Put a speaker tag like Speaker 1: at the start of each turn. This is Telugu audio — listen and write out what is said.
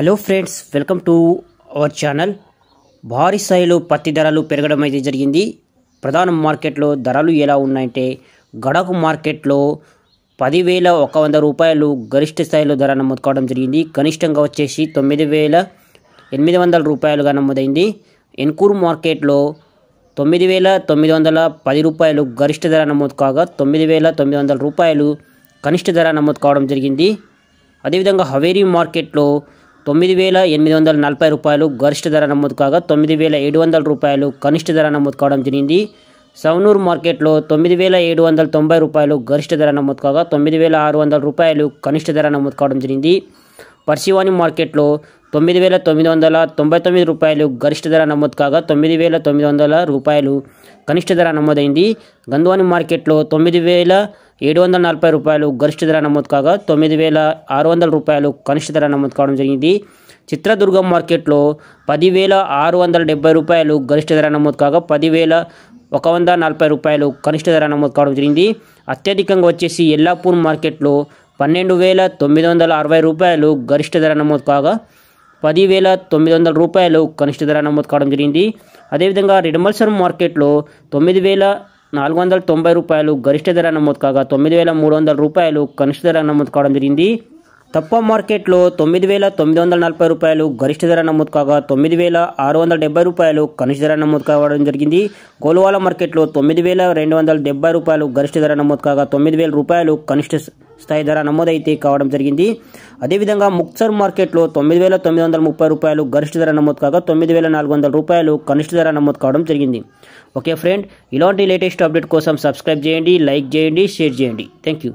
Speaker 1: hello friends welcome to our channel భారీ స్థాయిలో పత్తి ధరలు పెరగడం అయితే జరిగింది ప్రధాన మార్కెట్లో ధరలు ఎలా ఉన్నాయంటే గడకు మార్కెట్లో పదివేల ఒక వంద రూపాయలు గరిష్ట స్థాయిలో ధర నమోదు కావడం జరిగింది కనిష్టంగా వచ్చేసి తొమ్మిది వేల ఎనిమిది వందల రూపాయలుగా నమోదైంది ఎన్కూరు మార్కెట్లో తొమ్మిది వేల తొమ్మిది వందల పది రూపాయలు గరిష్ట ధర నమోదు కాగా తొమ్మిది వేల తొమ్మిది వందల రూపాయలు కనిష్ట ధర నమోదు కావడం జరిగింది అదేవిధంగా హవేరీ మార్కెట్లో తొమ్మిది వేల ఎనిమిది వందల నలభై రూపాయలు గరిష్ట ధర నమోదు కాగా తొమ్మిది వేల ఏడు వందల రూపాయలు కనిష్ట ధర నమోదు కావడం జరిగింది సవనూర్ మార్కెట్లో తొమ్మిది వేల ఏడు వందల తొంభై రూపాయలు గరిష్ట ధర నమోదు కాగా తొమ్మిది వేల ఆరు వందల రూపాయలు కనిష్ట ధర నమోదు కావడం జరిగింది పర్సివాని మార్కెట్లో తొమ్మిది వేల తొమ్మిది వందల తొంభై తొమ్మిది రూపాయలు గరిష్ట ధర నమోదు కాగా తొమ్మిది వేల తొమ్మిది వందల రూపాయలు కనిష్ట ధర నమోదైంది గంధవాని మార్కెట్లో తొమ్మిది వేల ఏడు వందల నలభై రూపాయలు గరిష్ట ధర నమోదు కాగా తొమ్మిది వేల ఆరు వందల రూపాయలు కనిష్ట ధర నమోదు కావడం జరిగింది చిత్రదుర్గం మార్కెట్లో పదివేల ఆరు వందల డెబ్బై రూపాయలు గరిష్ట ధర నమోదు కాగా పదివేల ఒక వంద నలభై రూపాయలు కనిష్ట ధర నమోదు కావడం జరిగింది అత్యధికంగా వచ్చేసి ఎల్లాపూర్ మార్కెట్లో పన్నెండు వేల తొమ్మిది వందల అరవై రూపాయలు గరిష్ట ధర నమోదు కాగా పదివేల తొమ్మిది వందల రూపాయలు కనిష్ట ధర నమోదు కావడం జరిగింది అదేవిధంగా రిడమల్సరం మార్కెట్లో తొమ్మిది వేల నాలుగు వందల తొంభై రూపాయలు గరిష్ట ధర నమోదు కాగా తొమ్మిది వేల మూడు వందల రూపాయలు కనిష్ట ధర నమోదు కావడం జరిగింది తప్ప మార్కెట్లో తొమ్మిది వేల తొమ్మిది వందల నలభై రూపాయలు గరిష్ట ధర నమోదు కాగా తొమ్మిది వేల ఆరు వందల డెబ్బై రూపాయలు కనిష్ట ధర నమోదు కావడం జరిగింది కోలువాల మార్కెట్లో తొమ్మిది వేల రెండు వందల డెబ్బై రూపాయలు గరిష్ట ధర నమోదు కాగా తొమ్మిది వేల రూపాయలు కనిష్ట స్థాయి ధర నమోదైతే కావడం జరిగింది అదేవిధంగా ముక్సర్ మార్కెట్లో తొమ్మిది వేల తొమ్మిది వందల ముప్పై రూపాయలు గరిష్ట ధర నమోదు కాగా తొమ్మిది వేల నాలుగు వందల రూపాయలు కనిష్ట ధర నమోదు కావడం జరిగింది ఓకే ఫ్రెండ్ ఇలాంటి లేటెస్ట్ అప్డేట్ కోసం సబ్స్క్రైబ్ చేయండి లైక్ చేయండి షేర్ చేయండి థ్యాంక్ యూ